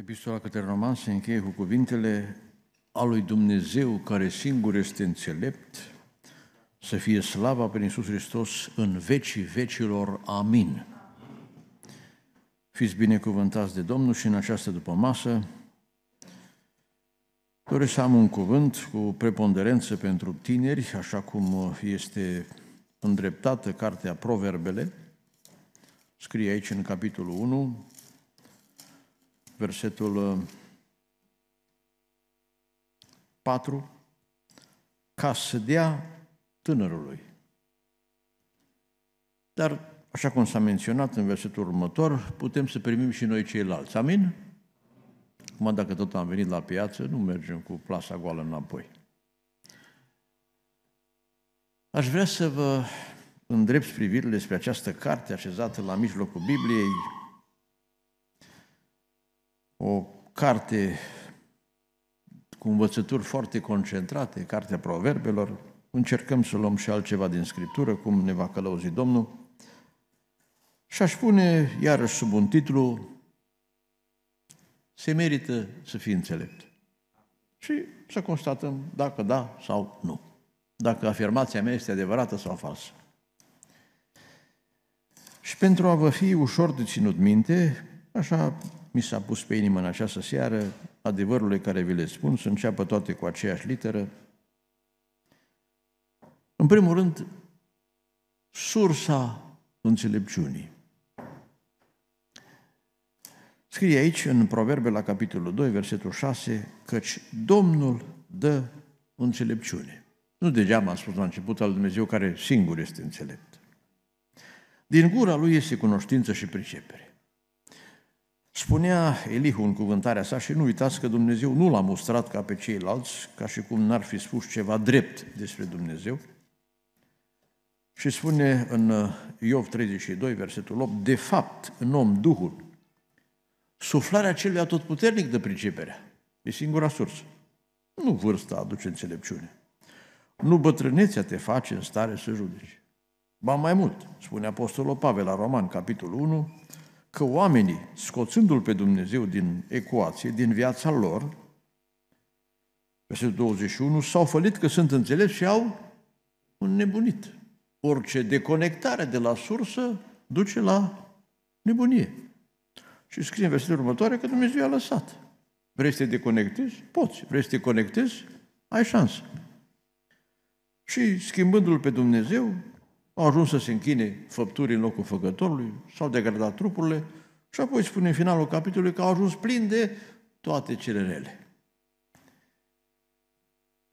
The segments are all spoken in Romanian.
Epistola către Roman se încheie cu cuvintele a lui Dumnezeu care singur este înțelept, să fie slava prin Iisus Hristos în vecii vecilor. Amin. Fiți binecuvântați de Domnul și în această după masă doresc să am un cuvânt cu preponderență pentru tineri, așa cum este îndreptată cartea Proverbele. Scrie aici în capitolul 1, versetul 4, uh, ca să dea tânărului. Dar, așa cum s-a menționat în versetul următor, putem să primim și noi ceilalți. Amin? Acum, dacă tot am venit la piață, nu mergem cu plasa goală înapoi. Aș vrea să vă îndrept privirile spre această carte așezată la mijlocul Bibliei, o carte cu învățături foarte concentrate, Cartea Proverbelor, încercăm să luăm și altceva din Scriptură, cum ne va călăuzi Domnul, și aș pune iarăși sub un titlu Se merită să fii înțelept. Și să constatăm dacă da sau nu. Dacă afirmația mea este adevărată sau falsă. Și pentru a vă fi ușor de ținut minte, așa mi s-a pus pe inimă în această seară, adevărurile care vi le spun, să înceapă toate cu aceeași literă. În primul rând, sursa înțelepciunii. Scrie aici, în Proverbe, la capitolul 2, versetul 6, căci Domnul dă înțelepciune. Nu degeaba am spus la început al Dumnezeu care singur este înțelept. Din gura lui este cunoștință și pricepere. Spunea Elihu în cuvântarea sa și nu uitați că Dumnezeu nu l-a mustrat ca pe ceilalți, ca și cum n-ar fi spus ceva drept despre Dumnezeu. Și spune în uh, Iov 32, versetul 8, de fapt, în om, Duhul, suflarea celui atotputernic de priceperea. E singura sursă. Nu vârsta aduce înțelepciune. Nu bătrânețea te face în stare să judeci. Ba mai mult, spune Apostolul Pavel la Roman, capitolul 1, că oamenii, scoțându-L pe Dumnezeu din ecuație, din viața lor, versetul 21, s-au fălit că sunt înțelepți și au un nebunit. Orice deconectare de la sursă duce la nebunie. Și scrie în versetul următoare că Dumnezeu a lăsat. Vrei să te deconectezi? Poți. Vrei să te conectezi? Ai șansă. Și schimbându-L pe Dumnezeu, au ajuns să se închine făpturii în locul făcătorului, s-au degradat trupurile și apoi spune în finalul capitolului că au ajuns plin de toate cele rele.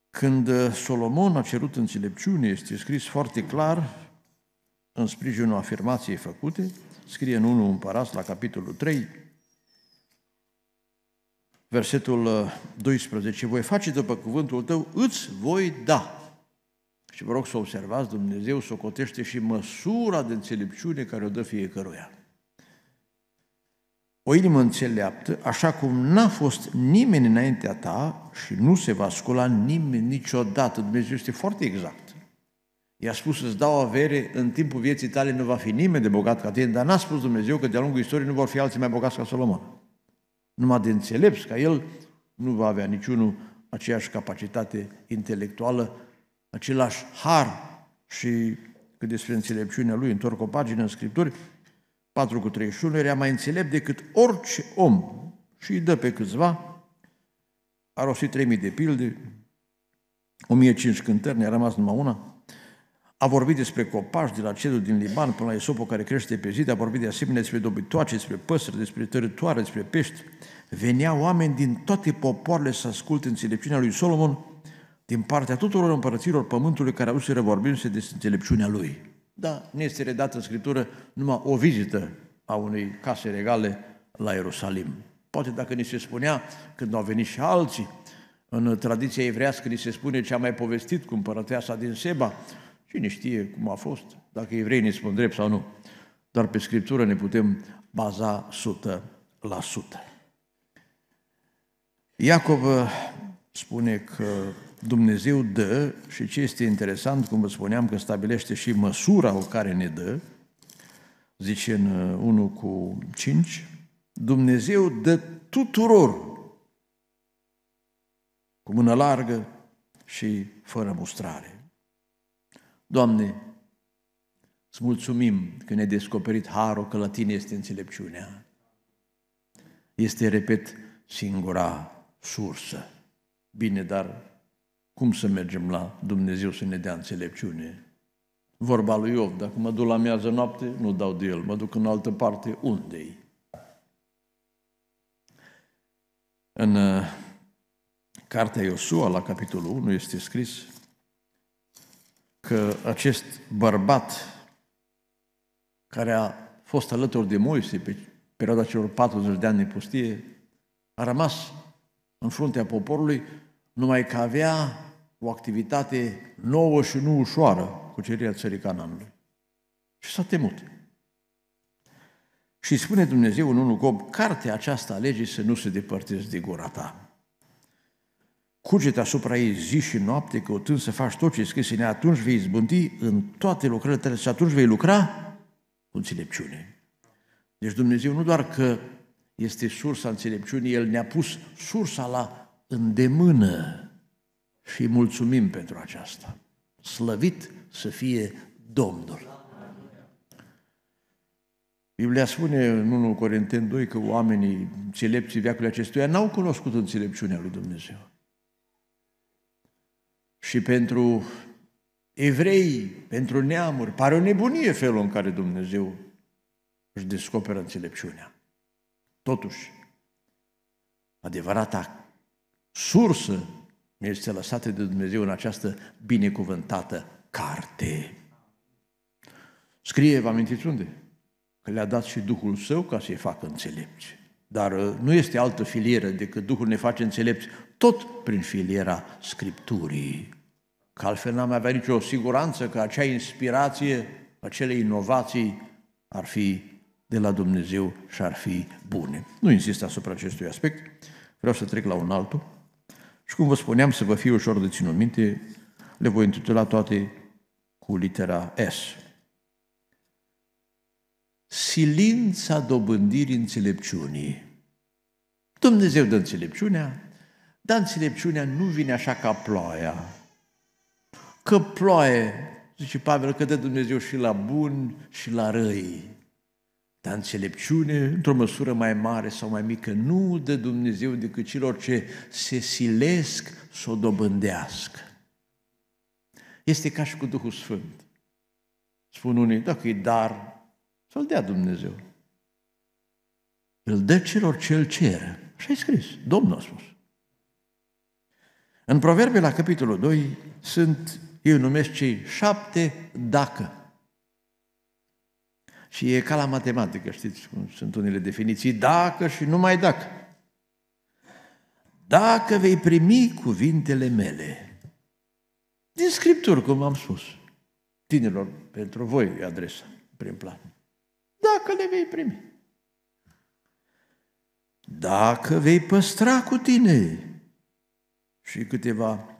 Când uh, Solomon a cerut înțelepciune, este scris foarte clar în sprijinul afirmației făcute, scrie în 1 Împărați la capitolul 3, versetul 12, uh, voi face după cuvântul tău, îți voi da. Și vă rog să observați, Dumnezeu socotește și măsura de înțelepciune care o dă fiecăruia. O inimă înțeleaptă, așa cum n-a fost nimeni înaintea ta și nu se va scula nimeni niciodată. Dumnezeu este foarte exact. I-a spus să-ți dau avere, în timpul vieții tale nu va fi nimeni de bogat ca tine, dar n-a spus Dumnezeu că de-a lungul istoriei nu vor fi alții mai bogați ca Solomon. Numai de înțelepți ca el nu va avea niciunul aceeași capacitate intelectuală același har și cât despre înțelepciunea lui, întorc o pagină în Scripturi, 4 cu 31, era mai înțelept decât orice om și îi dă pe câțiva, a rostit 3000 de pilde, 1.500 cântări, ne-a rămas numai una, a vorbit despre copaci de la cedul din Liban până la esopul care crește pe zid, a vorbit de asemenea despre dobitoace, despre păsări, despre tărătoare, despre pești. Veneau oameni din toate popoarele să asculte înțelepciunea lui Solomon, din partea tuturor împărăților pământului care au să vorbindu-se de înțelepciunea lui. Da, nu este redată în Scriptură numai o vizită a unei case regale la Ierusalim. Poate dacă ni se spunea, când au venit și alții, în tradiția evrească ni se spune ce a mai povestit cu împărăteasa din Seba, cine știe cum a fost, dacă evreii ne spun drept sau nu. Dar pe Scriptură ne putem baza 100%. Iacov uh, spune că Dumnezeu dă și ce este interesant, cum vă spuneam, că stabilește și măsura o care ne dă, zice în 1 uh, cu 5, Dumnezeu dă tuturor cu mână largă și fără mustrare. Doamne, îți mulțumim că ne-ai descoperit harul că la Tine este înțelepciunea. Este, repet, singura sursă. Bine, dar cum să mergem la Dumnezeu să ne dea înțelepciune? Vorba lui Iov, dacă mă duc la miază noapte, nu dau de el, mă duc în altă parte, unde-i? În uh, Cartea Iosua, la capitolul 1, este scris că acest bărbat care a fost alături de Moise pe perioada celor 40 de ani de pustie, a rămas în fruntea poporului numai că avea o activitate nouă și nu ușoară, cu cucerirea țării Cananului. Și s-a temut. Și spune Dumnezeu în unul Cob, cartea aceasta alege să nu se depărteze de gura ta. Cugete asupra ei zi și noapte, căutând să faci tot ce ea, atunci vei izbunti în toate lucrările tale și atunci vei lucra cu înțelepciune. Deci Dumnezeu nu doar că este sursa înțelepciunii, El ne-a pus sursa la îndemână și îi mulțumim pentru aceasta. Slăvit să fie Domnul. Biblia spune în 1 Corinteni 2 că oamenii înțelepții veacului acestuia n-au cunoscut înțelepciunea lui Dumnezeu. Și pentru evrei, pentru neamuri, pare o nebunie felul în care Dumnezeu își descoperă înțelepciunea. Totuși, adevărata sursă este lăsată de Dumnezeu în această binecuvântată carte. Scrie, vă amintiți unde? Că le-a dat și Duhul Său ca să-i facă înțelepți. Dar uh, nu este altă filieră decât Duhul ne face înțelepți tot prin filiera Scripturii. Că altfel n-am avea nicio siguranță că acea inspirație, acele inovații ar fi de la Dumnezeu și ar fi bune. Nu insist asupra acestui aspect, vreau să trec la un altul. Și cum vă spuneam, să vă fie ușor de ținut minte, le voi intitula toate cu litera S. Silința dobândirii înțelepciunii. Dumnezeu dă înțelepciunea, dar înțelepciunea nu vine așa ca ploaia. Că ploaie, zice Pavel, că dă Dumnezeu și la bun și la răi. Dar înțelepciune, într-o măsură mai mare sau mai mică, nu dă Dumnezeu decât celor ce se silesc să o dobândească. Este ca și cu Duhul Sfânt. Spun unii, dacă e dar, să-l dea Dumnezeu. Îl dă celor ce îl cer. Așa e scris. Domnul a spus. În Proverbe la capitolul 2 sunt, eu numesc cei șapte dacă. Și e ca la matematică, știți cum sunt unele definiții, dacă și numai dacă. Dacă vei primi cuvintele mele, din Scripturi, cum am spus, tinerilor, pentru voi e adresa, prin plan. Dacă le vei primi. Dacă vei păstra cu tine și câteva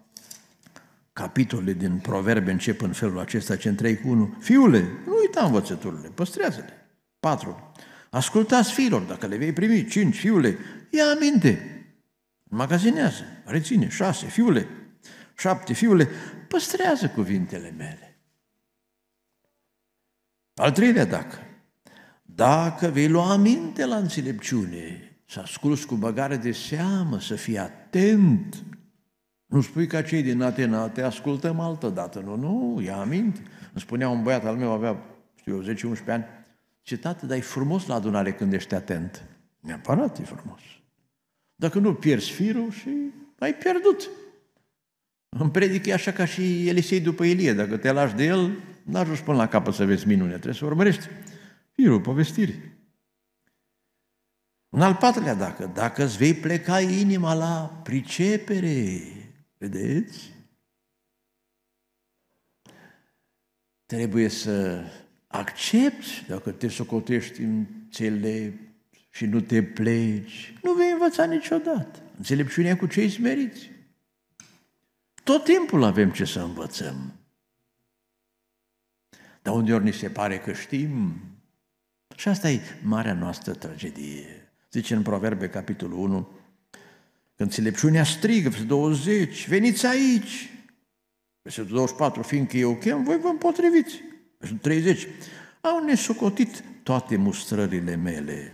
capitole din proverbe încep în felul acesta, ce în 3 cu 1. Fiule, nu uita învățăturile, păstrează-le. 4. Ascultați fiilor, dacă le vei primi. 5. Fiule, ia aminte, magazinează, reține. 6. Fiule, 7. Fiule, păstrează cuvintele mele. Al treilea dacă. Dacă vei lua aminte la înțelepciune, să asculți cu băgare de seamă, să fii atent nu spui ca cei din Atena, te ascultăm altă dată. Nu, nu, ia aminte. Îmi spunea un băiat al meu, avea, știu eu, 10-11 ani, ce tată, dar e frumos la adunare când ești atent. Neapărat e frumos. Dacă nu pierzi firul și ai pierdut. Îmi predic e așa ca și Elisei după Ilie. Dacă te lași de el, n-ajungi până la capăt să vezi minune. Trebuie să urmărești firul povestirii. În al patrulea, dacă, dacă îți vei pleca inima la pricepere, Vedeți? Trebuie să accepti dacă te socotești înțelept și nu te pleci. Nu vei învăța niciodată. Înțelepciunea cu cei smeriți. Tot timpul avem ce să învățăm. Dar ori ni se pare că știm. Și asta e marea noastră tragedie. Zice în Proverbe, capitolul 1, când Înțelepciunea strigă, versetul 20, veniți aici. Versetul 24, fiindcă eu chem, voi vă împotriviți. Versetul 30, au nesocotit toate mustrările mele.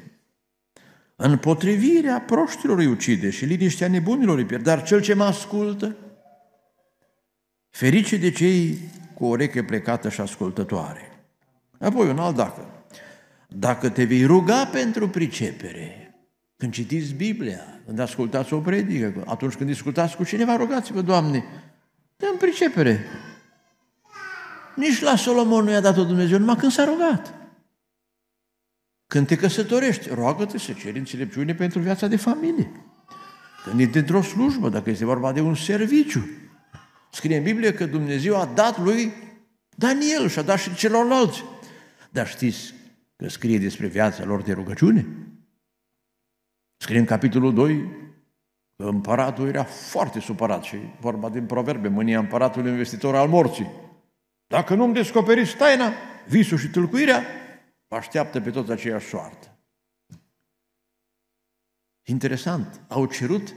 Împotrivirea proștilor îi ucide și liniștea nebunilor îi pierd, dar cel ce mă ascultă, ferice de cei cu oreche plecată și ascultătoare. Apoi un alt dacă. Dacă te vei ruga pentru pricepere, când citiți Biblia, când ascultați o predică, atunci când discutați cu cineva, rugați-vă, Doamne, în pricepere. Nici la Solomon nu i-a dat-o Dumnezeu, numai când s-a rugat. Când te căsătorești, roagă-te să ceri înțelepciune pentru viața de familie. Când e într-o slujbă, dacă este vorba de un serviciu. Scrie în Biblie că Dumnezeu a dat lui Daniel și a dat și celorlalți. Dar știți că scrie despre viața lor de rugăciune? Scrie în capitolul 2 că împăratul era foarte supărat și vorba din proverbe, mânia împăratului investitor al morții. Dacă nu-mi descoperiți taina, visul și tâlcuirea, vă așteaptă pe tot aceeași soartă. Interesant, au cerut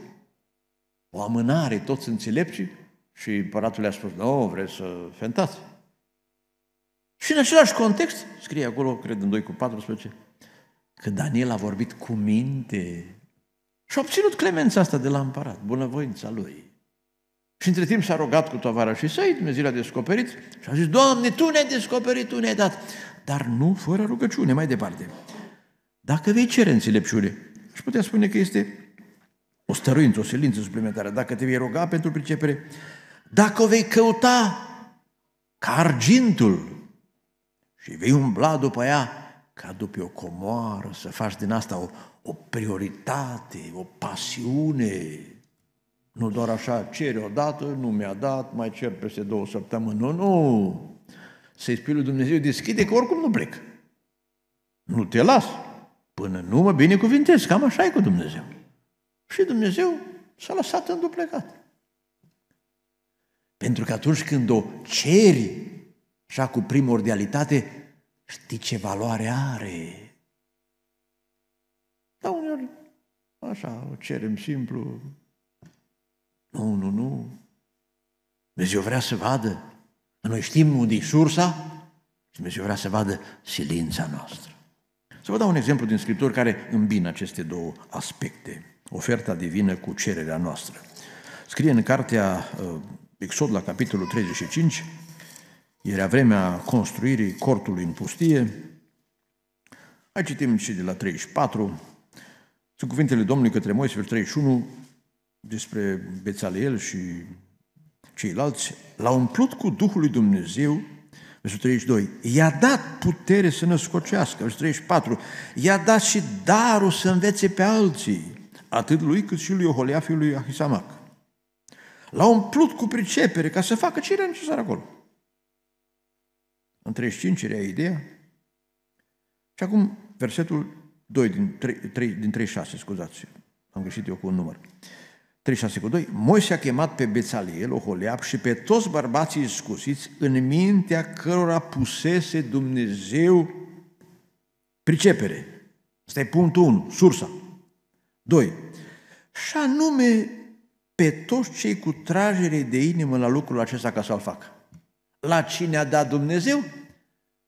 o amânare toți înțelepții și împăratul le-a spus, nu, vreți să fentați. Și în același context, scrie acolo, cred în 2 cu 14, că Daniel a vorbit cu minte și a obținut clemența asta de la împărat, bunăvoința lui. Și între timp s-a rogat cu tovara și săi, Dumnezeu l-a descoperit și a zis, Doamne, Tu ne-ai descoperit, Tu ne-ai dat. Dar nu fără rugăciune, mai departe. Dacă vei cere înțelepciune, aș putea spune că este o stăruință, o silință suplimentară, dacă te vei ruga pentru pricepere, dacă o vei căuta ca argintul și vei umbla după ea, ca după o comoară, să faci din asta o, o prioritate, o pasiune. Nu doar așa, cere odată, nu mi-a dat, mai cer peste două săptămâni. Nu, nu. Să-i spui lui Dumnezeu, deschide că oricum nu plec. Nu te las până nu mă binecuvintez. Cam așa e cu Dumnezeu. Și Dumnezeu s-a lăsat înduplecat. Pentru că atunci când o ceri așa cu primordialitate, știi ce valoare are. Așa, o cerem simplu. Nu, nu, nu. Dumnezeu vrea să vadă. Noi știm unde e sursa și Dumnezeu vrea să vadă silința noastră. Să vă dau un exemplu din Scripturi care îmbină aceste două aspecte. Oferta divină cu cererea noastră. Scrie în cartea uh, Exod la capitolul 35, era vremea construirii cortului în pustie. Hai citim și de la 34, sunt cuvintele Domnului către Moise, versetul 31, despre Bețaliel și ceilalți, l-a umplut cu Duhul lui Dumnezeu, versetul 32, i-a dat putere să născocească, versetul 34, i-a dat și darul să învețe pe alții, atât lui cât și lui Oholia, fiul lui Ahisamac. L-a umplut cu pricepere ca să facă ce era necesar acolo. În 35 era ideea. Și acum versetul 2 din 3, 3, din 3 6, scuzați, am greșit eu cu un număr. 36 cu 2, Moise a chemat pe Bețaliel, Oholeap și pe toți bărbații scusiți în mintea cărora pusese Dumnezeu pricepere. Asta e punctul 1, sursa. 2. Și anume pe toți cei cu tragere de inimă la lucrul acesta ca să-l facă. La cine a dat Dumnezeu?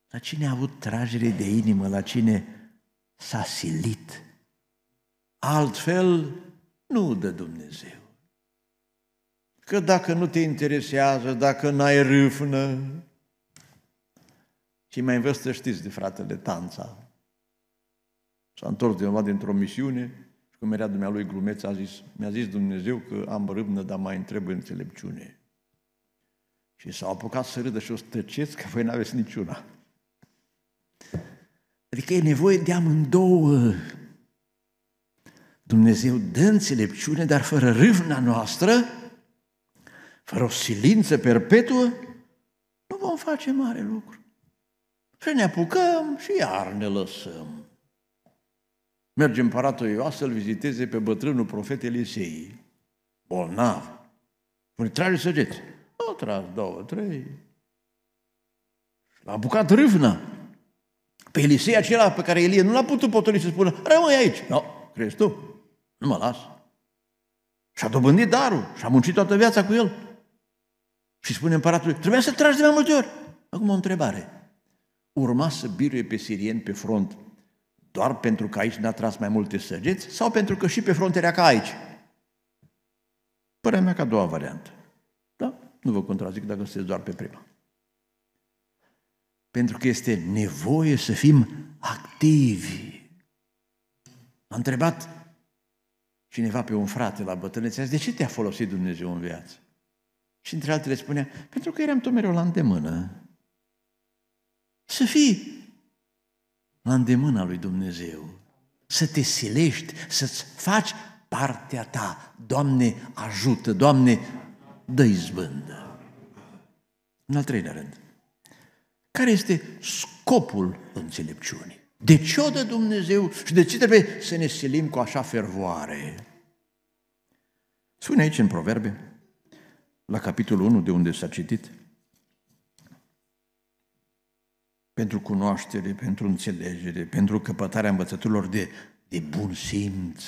La cine a avut tragere de inimă? La cine s-a silit. Altfel nu de Dumnezeu. Că dacă nu te interesează, dacă n-ai râfnă, și mai învăț să știți de fratele Tanța. S-a întors de dintr-o misiune și cum era dumnealui glumeț, a zis, mi-a zis Dumnezeu că am râvnă, dar mai întreb înțelepciune. Și s-au apucat să râdă și o să că voi n-aveți niciuna. Adică e nevoie de amândouă. Dumnezeu dă înțelepciune, dar fără râvna noastră, fără o silință perpetuă, nu vom face mare lucru. Și ne apucăm și iar ne lăsăm. Merge împăratul Ioas să-l viziteze pe bătrânul profet Elisei, bolnav. Spune, trage săgeți. Nu tras două, trei. L-a bucat râvna. Pe Elisei acela pe care Elie nu l-a putut potoli să spună, rămâi aici. Nu, no, crezi tu? Nu mă las. Și-a dobândit darul și-a muncit toată viața cu el. Și spune împăratului, trebuia să tragi de mai multe ori. Acum o întrebare. Urma să biruie pe sirieni pe front doar pentru că aici n-a tras mai multe săgeți sau pentru că și pe front era ca aici? Părea mea ca a doua variantă. Da? Nu vă contrazic dacă sunteți doar pe prima. Pentru că este nevoie să fim activi. A întrebat cineva pe un frate la bătrânețe, de ce te-a folosit Dumnezeu în viață? Și între altele spunea, pentru că eram tot mereu la îndemână. Să fii la îndemâna lui Dumnezeu, să te silești, să-ți faci partea ta. Doamne, ajută! Doamne, dă izbândă! În al treilea rând, care este scopul înțelepciunii? De ce o dă Dumnezeu și de ce trebuie să ne silim cu așa fervoare? Spune aici în Proverbe, la capitolul 1 de unde s-a citit, pentru cunoaștere, pentru înțelegere, pentru căpătarea învățăturilor de, de bun simț,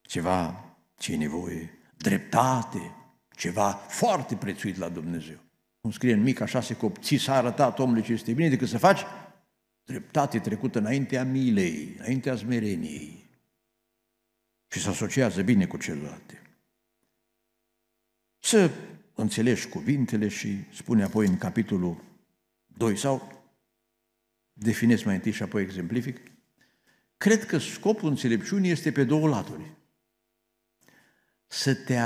ceva ce e nevoie, dreptate, ceva foarte prețuit la Dumnezeu cum scrie în mica șase copți, s-a arătat omului ce este bine, decât să faci dreptate trecută înaintea milei, înaintea smereniei. Și se asociază bine cu celelalte. Să înțelegi cuvintele și spune apoi în capitolul 2 sau definez mai întâi și apoi exemplific. Cred că scopul înțelepciunii este pe două laturi. Să te,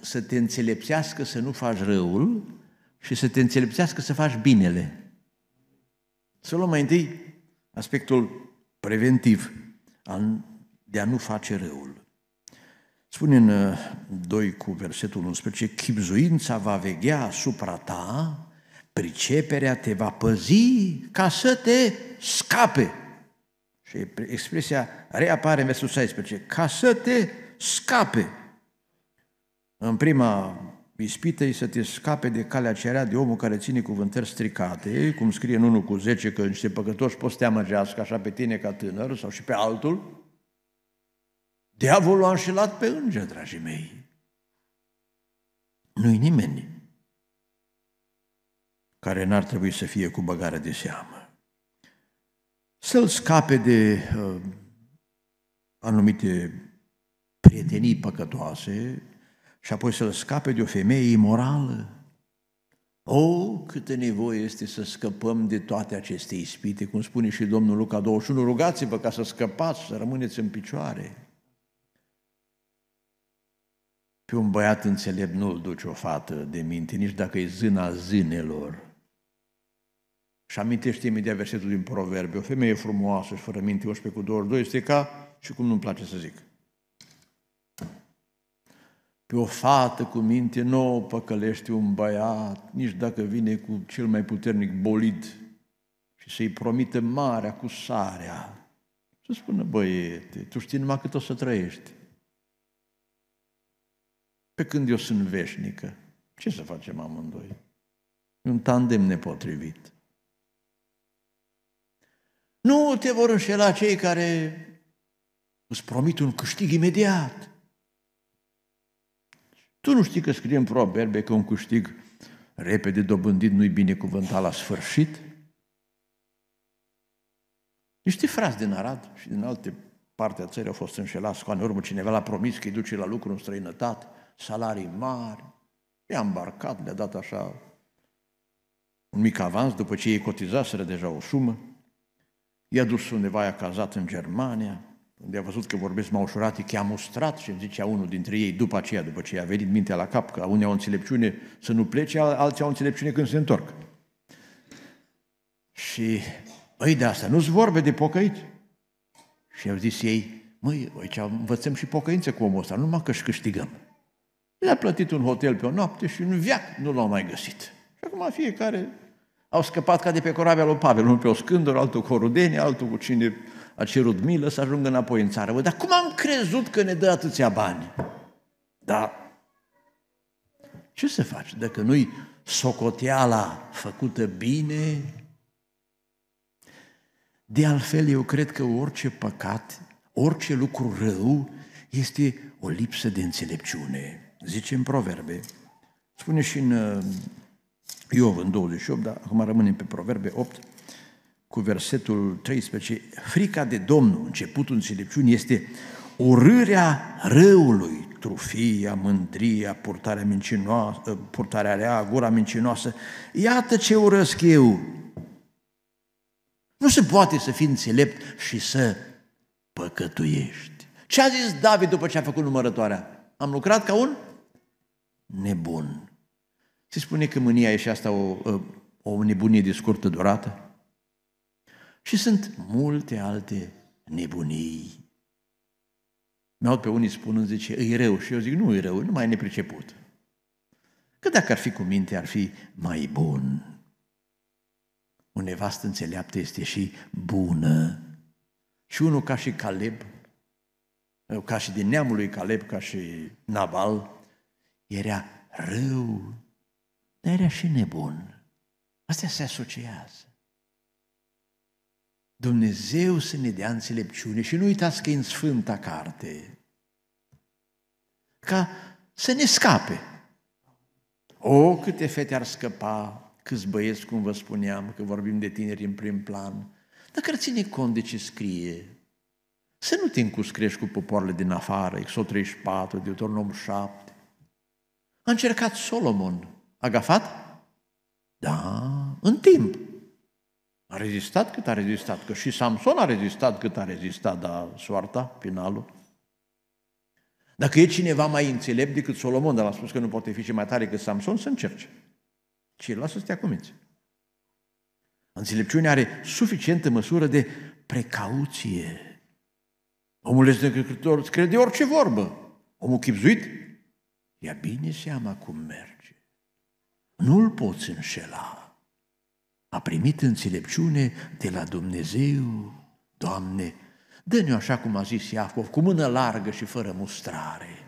să te înțelepțească să nu faci răul și să te înțelepțească să faci binele. Să luăm mai întâi aspectul preventiv de a nu face răul. Spune în 2 uh, cu versetul 11, chipzuința va veghea asupra ta, priceperea te va păzi ca să te scape. Și expresia reapare în versul 16, ca să te scape. În prima ispitei să te scape de calea cerea de omul care ține cuvântări stricate, cum scrie în 1 cu 10 că niște păcătoși pot să te amăgească așa pe tine ca tânăr sau și pe altul, Diavolul a înșelat pe înger, dragii mei. Nu-i nimeni care n-ar trebui să fie cu băgare de seamă. Să-l scape de uh, anumite prietenii păcătoase, și apoi să-l scape de o femeie imorală. O, oh, câtă nevoie este să scăpăm de toate aceste ispite, cum spune și Domnul Luca 21, rugați-vă ca să scăpați, să rămâneți în picioare. Pe un băiat înțelept nu-l duce o fată de minte, nici dacă e zâna zânelor. Și amintește imediat versetul din Proverbe, o femeie frumoasă și fără minte, 11 cu 22, este ca, și cum nu-mi place să zic, pe o fată cu minte nouă păcălește un băiat, nici dacă vine cu cel mai puternic bolid și să-i promite marea cu sarea. Să spună, băiete, tu știi numai cât o să trăiești. Pe când eu sunt veșnică, ce să facem amândoi? E un tandem nepotrivit. Nu te vor înșela cei care îți promit un câștig imediat. Tu nu știi că scrie în proverbe că un câștig repede dobândit nu-i binecuvântat la sfârșit? Niște frați din Arad și din alte parte a țării au fost înșelați. Cu anul urmă cineva l-a promis că îi duce la lucru în străinătate, salarii mari, i-a îmbarcat, le-a dat așa un mic avans după ce ei cotizaseră deja o sumă, i-a dus undeva, i-a cazat în Germania, unde a văzut că vorbesc mai Că a mustrat și zicea unul dintre ei după aceea, după ce i-a venit mintea la cap, că unii au înțelepciune să nu plece, alții au înțelepciune când se întorc. Și, ei de asta nu-ți vorbe de pocăit. Și au zis ei, măi, aici învățăm și pocăință cu omul ăsta, numai că își câștigăm. Le-a plătit un hotel pe o noapte și în viac nu l-au mai găsit. Și acum fiecare au scăpat ca de pe corabia lui Pavel, unul pe o scândură, altul cu rudenie, altul cu cine a cerut milă să ajungă înapoi în țară. Bă, dar cum am crezut că ne dă atâția bani? Da. Ce se face dacă nu-i socoteala făcută bine? De altfel, eu cred că orice păcat, orice lucru rău, este o lipsă de înțelepciune. Zice în proverbe, spune și în uh, Iov în 28, dar acum rămânem pe proverbe 8, cu versetul 13, frica de Domnul, începutul înțelepciunii, este urârea răului, trufia, mândria, purtarea, mincinoasă, purtarea rea, gura mincinoasă. Iată ce urăsc eu. Nu se poate să fii înțelept și să păcătuiești. Ce a zis David după ce a făcut numărătoarea? Am lucrat ca un nebun. Se spune că mânia e și asta o, o nebunie de scurtă durată? Și sunt multe alte nebunii. Mi-au pe unii spunând, zice, e rău. Și eu zic, nu e rău, nu mai e nepriceput. Că dacă ar fi cu minte, ar fi mai bun. O nevastă înțeleaptă este și bună. Și unul ca și Caleb, ca și din neamul lui Caleb, ca și Nabal, era rău, dar era și nebun. Astea se asociază. Dumnezeu să ne dea înțelepciune și nu uitați că e în Sfânta Carte, ca să ne scape. O, câte fete ar scăpa, câți băieți, cum vă spuneam, că vorbim de tineri în prim plan, dacă ar ține cont de ce scrie, să nu te încuscrești cu popoarele din afară, Exod 34, Deuteronom 7. A încercat Solomon. A gafat? Da, în timp. A rezistat cât a rezistat, că și Samson a rezistat cât a rezistat, dar soarta, finalul. Dacă e cineva mai înțelept decât Solomon, dar a spus că nu poate fi și mai tare decât Samson, să încerce. Și lasă să te acumiți. Înțelepciunea are suficientă măsură de precauție. Omul neznăcător îți crede orice vorbă. Omul chipzuit ia bine seama cum merge. Nu-l poți înșela a primit înțelepciune de la Dumnezeu, Doamne, dă-ne așa cum a zis Iacov, cu mână largă și fără mustrare.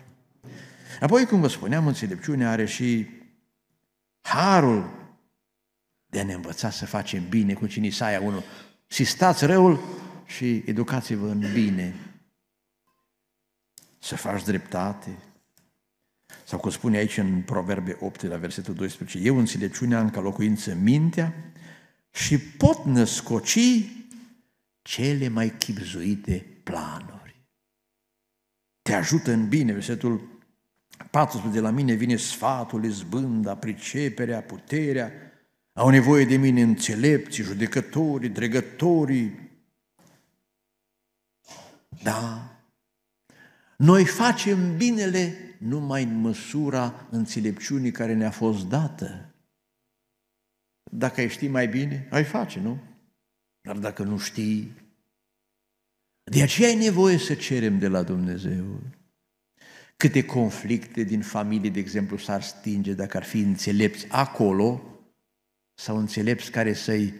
Apoi, cum vă spuneam, înțelepciunea are și harul de a ne învăța să facem bine, cu cine Isaia 1. Sistați răul și educați-vă în bine. Să faci dreptate. Sau cum spune aici în Proverbe 8, la versetul 12, eu înțelepciunea am ca locuință mintea, și pot născoci cele mai chipzuite planuri. Te ajută în bine, versetul 14, de la mine vine sfatul, izbânda, priceperea, puterea, au nevoie de mine înțelepții, judecătorii, dregătorii. Da, noi facem binele numai în măsura înțelepciunii care ne-a fost dată. Dacă ai ști mai bine, ai face, nu? Dar dacă nu știi, de aceea ai nevoie să cerem de la Dumnezeu. Câte conflicte din familie, de exemplu, s-ar stinge dacă ar fi înțelepți acolo sau înțelepți care să-i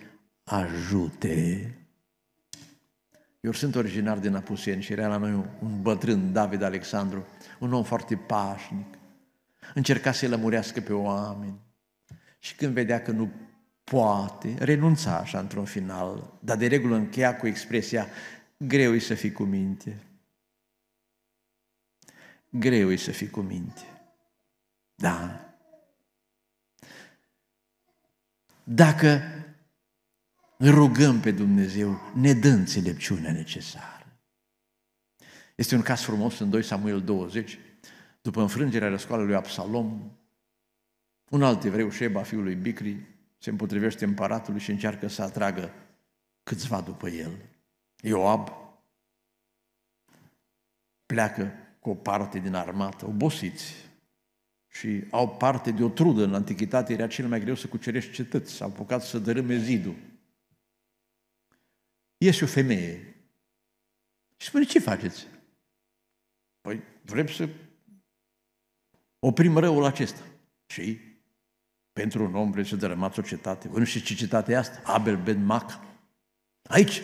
ajute. Eu sunt originar din Apuseni și era la noi un bătrân, David Alexandru, un om foarte pașnic. Încerca să-i lămurească pe oameni. Și când vedea că nu poate renunța așa într-un final, dar de regulă încheia cu expresia greu e să fii cu minte. Greu e să fii cu minte. Da. Dacă rugăm pe Dumnezeu, ne dă înțelepciunea necesară. Este un caz frumos în 2 Samuel 20, după înfrângerea răscoală lui Absalom, un alt evreu, Sheba, fiul lui Bicri, se împotrivește împăratului și încearcă să atragă câțiva după el. Ioab pleacă cu o parte din armată, obosiți, și au parte de o trudă. În antichitate era cel mai greu să cucerești cetăți, s-au apucat să dărâme zidul. Iese o femeie și spune, ce faceți? Păi vrem să oprim răul acesta. Și pentru un om vreți să dărâmați o cetate. Voi nu știți ce cetate e asta? Abel Ben Mac. Aici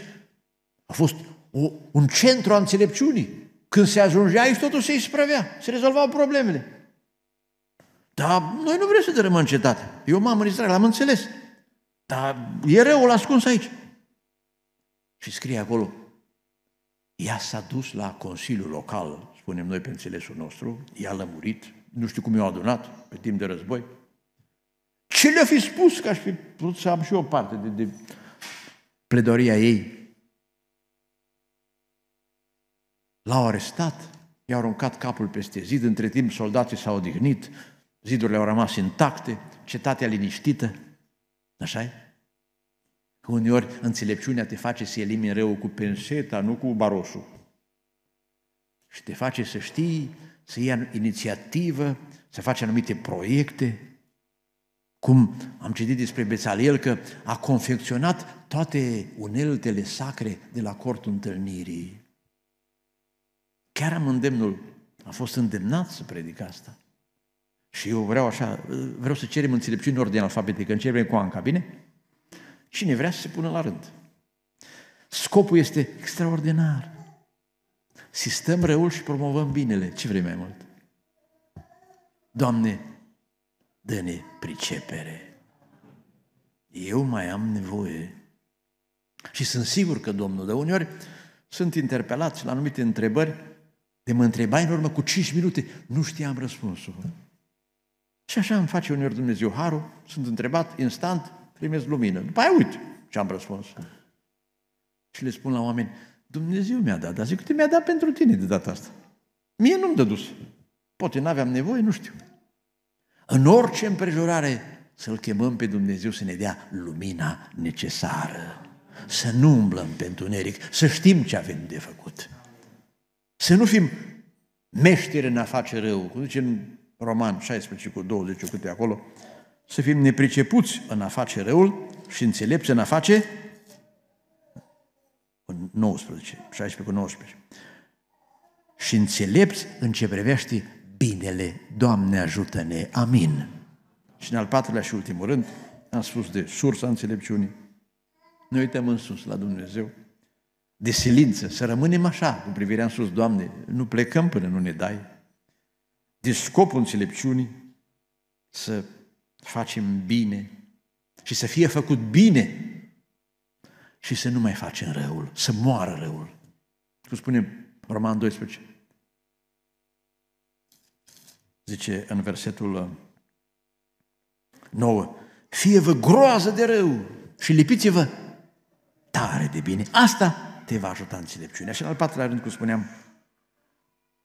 a fost o, un centru a înțelepciunii. Când se ajungea aici, totul se isprăvea, se rezolvau problemele. Dar noi nu vrem să dărâmăm cetate. Eu m-am în Israel, am înțeles. Dar e l ascuns aici. Și scrie acolo, ea s-a dus la Consiliul Local, spunem noi pe înțelesul nostru, i-a lămurit, nu știu cum i-au adunat pe timp de război, ce le-a fi spus că aș fi putut să am și eu parte de, de pledoria ei? L-au arestat, i-au aruncat capul peste zid, între timp soldații s-au odihnit, zidurile au rămas intacte, cetatea liniștită. așa -i? Că uneori înțelepciunea te face să elimini rău cu penseta, nu cu barosul. Și te face să știi, să iei inițiativă, să faci anumite proiecte, cum am citit despre Bețaliel că a confecționat toate uneltele sacre de la cortul întâlnirii. Chiar am îndemnul, a fost îndemnat să predic asta. Și eu vreau așa, vreau să cerem înțelepciune în ordine alfabetică, începem cu Anca, bine? Cine vrea să se pună la rând. Scopul este extraordinar. Sistem răul și promovăm binele. Ce vrei mai mult? Doamne, dă-ne pricepere. Eu mai am nevoie. Și sunt sigur că Domnul, de uneori sunt interpelați la anumite întrebări, de mă întrebai în urmă cu 5 minute, nu știam răspunsul. Și așa îmi face uneori Dumnezeu harul, sunt întrebat, instant, primesc lumină. După aia uite ce am răspuns. Și le spun la oameni, Dumnezeu mi-a dat, dar zic, uite, mi-a dat pentru tine de data asta. Mie nu-mi dăduse. Poate n-aveam nevoie, nu știu în orice împrejurare, să-L chemăm pe Dumnezeu să ne dea lumina necesară. Să nu umblăm pe întuneric, să știm ce avem de făcut. Să nu fim meșteri în a face rău, cum zice în Roman 16 cu 20, câte acolo, să fim nepricepuți în a face răul și înțelepți în a face 19, 16 cu 19. Și înțelepți în ce privește binele. Doamne ajută-ne! Amin! Și în al patrulea și ultimul rând, am spus de sursa înțelepciunii, ne uităm în sus la Dumnezeu, de silință, să rămânem așa, cu privirea în sus, Doamne, nu plecăm până nu ne dai. De scopul înțelepciunii, să facem bine și să fie făcut bine și să nu mai facem răul, să moară răul. Cum spune Roman 12, zice în versetul 9, uh, fie-vă groază de rău și lipiți-vă tare de bine. Asta te va ajuta în înțelepciune. Și în al patrulea rând, cum spuneam,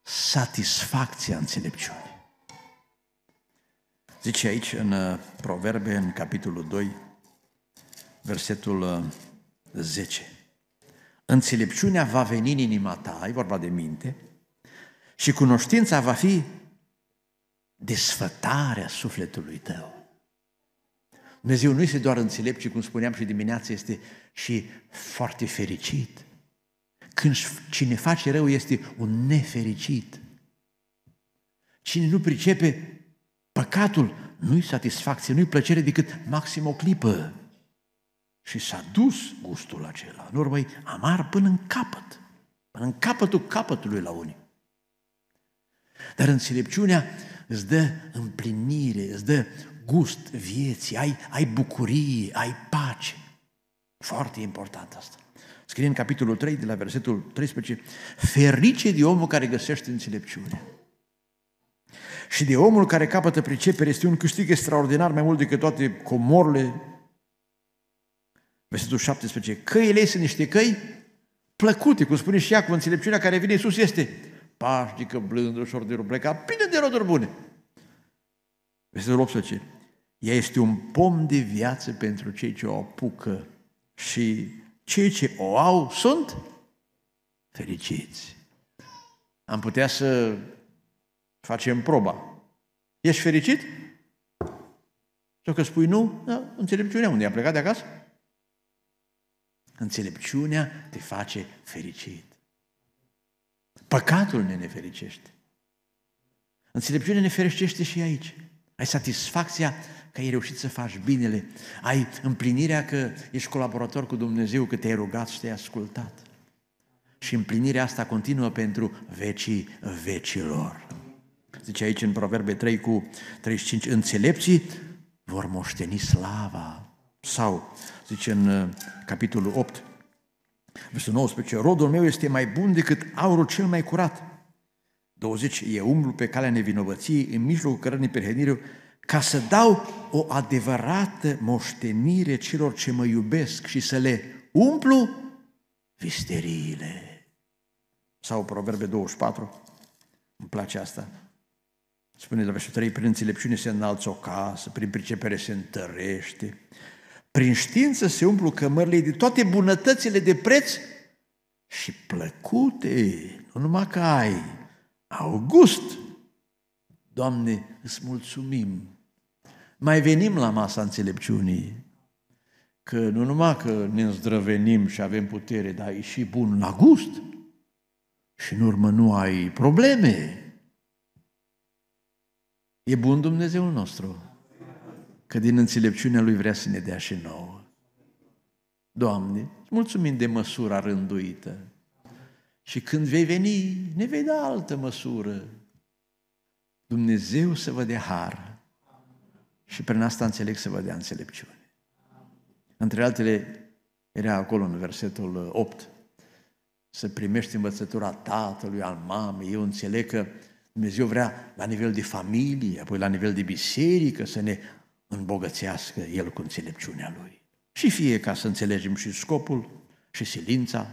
satisfacția înțelepciunii. Zice aici în uh, Proverbe, în capitolul 2, versetul 10. Uh, Înțelepciunea va veni în inima ta, e vorba de minte, și cunoștința va fi desfătarea sufletului tău. Dumnezeu nu este doar înțelept, ci cum spuneam și dimineața, este și foarte fericit. Când cine face rău este un nefericit. Cine nu pricepe păcatul, nu-i satisfacție, nu-i plăcere decât maxim o clipă. Și s-a dus gustul acela. În urmă amar până în capăt. Până în capătul capătului la unii. Dar înțelepciunea îți dă împlinire, îți dă gust vieții, ai, ai bucurie, ai pace. Foarte important asta. Scrie în capitolul 3, de la versetul 13, ferice de omul care găsește înțelepciune. Și de omul care capătă pricepere este un câștig extraordinar mai mult decât toate comorile. Versetul 17, căile sunt niște căi plăcute, cum spune și cu înțelepciunea care vine sus este pașnică, blândă, ușor de pleca, plină de roduri bune. Versetul 18. Ea este un pom de viață pentru cei ce o apucă și cei ce o au sunt fericiți. Am putea să facem proba. Ești fericit? că spui nu, da, înțelepciunea unde a plecat de acasă? Înțelepciunea te face fericit. Păcatul ne nefericește. Înțelepciunea ne fericește și aici. Ai satisfacția că ai reușit să faci binele. Ai împlinirea că ești colaborator cu Dumnezeu, că te-ai rugat și te-ai ascultat. Și împlinirea asta continuă pentru vecii vecilor. Zice aici în Proverbe 3 cu 35, înțelepții vor moșteni slava. Sau, zice în uh, capitolul 8, Versul 19, rodul meu este mai bun decât aurul cel mai curat. 20, e umblu pe calea nevinovăției, în mijlocul cărănii perhenire ca să dau o adevărată moștenire celor ce mă iubesc și să le umplu visteriile. Sau Proverbe 24, îmi place asta, Spune la versul 3, prin înțelepciune se înalță o casă, prin pricepere se întărește, prin știință se umplu cămările de toate bunătățile de preț și plăcute, nu numai că ai, au gust. Doamne, îți mulțumim. Mai venim la masa înțelepciunii, că nu numai că ne îndrăvenim și avem putere, dar e și bun la gust. Și în urmă nu ai probleme. E bun Dumnezeul nostru că din înțelepciunea Lui vrea să ne dea și nouă. Doamne, mulțumim de măsura rânduită. Și când vei veni, ne vei da altă măsură. Dumnezeu să vă dea har și prin asta înțeleg să vă dea înțelepciune. Între altele, era acolo în versetul 8, să primești învățătura tatălui, al mamei. Eu înțeleg că Dumnezeu vrea la nivel de familie, apoi la nivel de biserică să ne îmbogățească El cu înțelepciunea Lui. Și fie ca să înțelegem și scopul, și silința,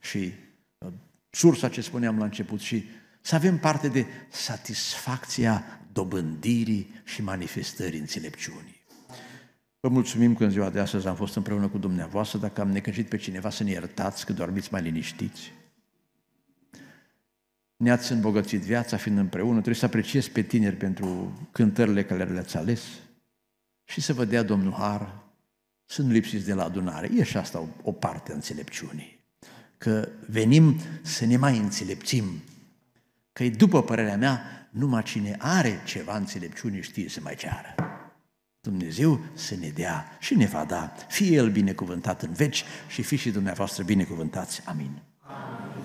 și uh, sursa ce spuneam la început, și să avem parte de satisfacția dobândirii și manifestării înțelepciunii. Vă mulțumim că în ziua de astăzi am fost împreună cu dumneavoastră, dacă am necăjit pe cineva să ne iertați, că dormiți mai liniștiți. Ne-ați îmbogățit viața fiind împreună, trebuie să apreciez pe tineri pentru cântările care le-ați ales, și să vă dea Domnul Har să nu lipsiți de la adunare. E și asta o, o parte a înțelepciunii. Că venim să ne mai înțelepțim. Că după părerea mea, numai cine are ceva înțelepciune știe să mai ceară. Dumnezeu să ne dea și ne va da. Fie El binecuvântat în veci și fi și dumneavoastră binecuvântați. Amin. Amin.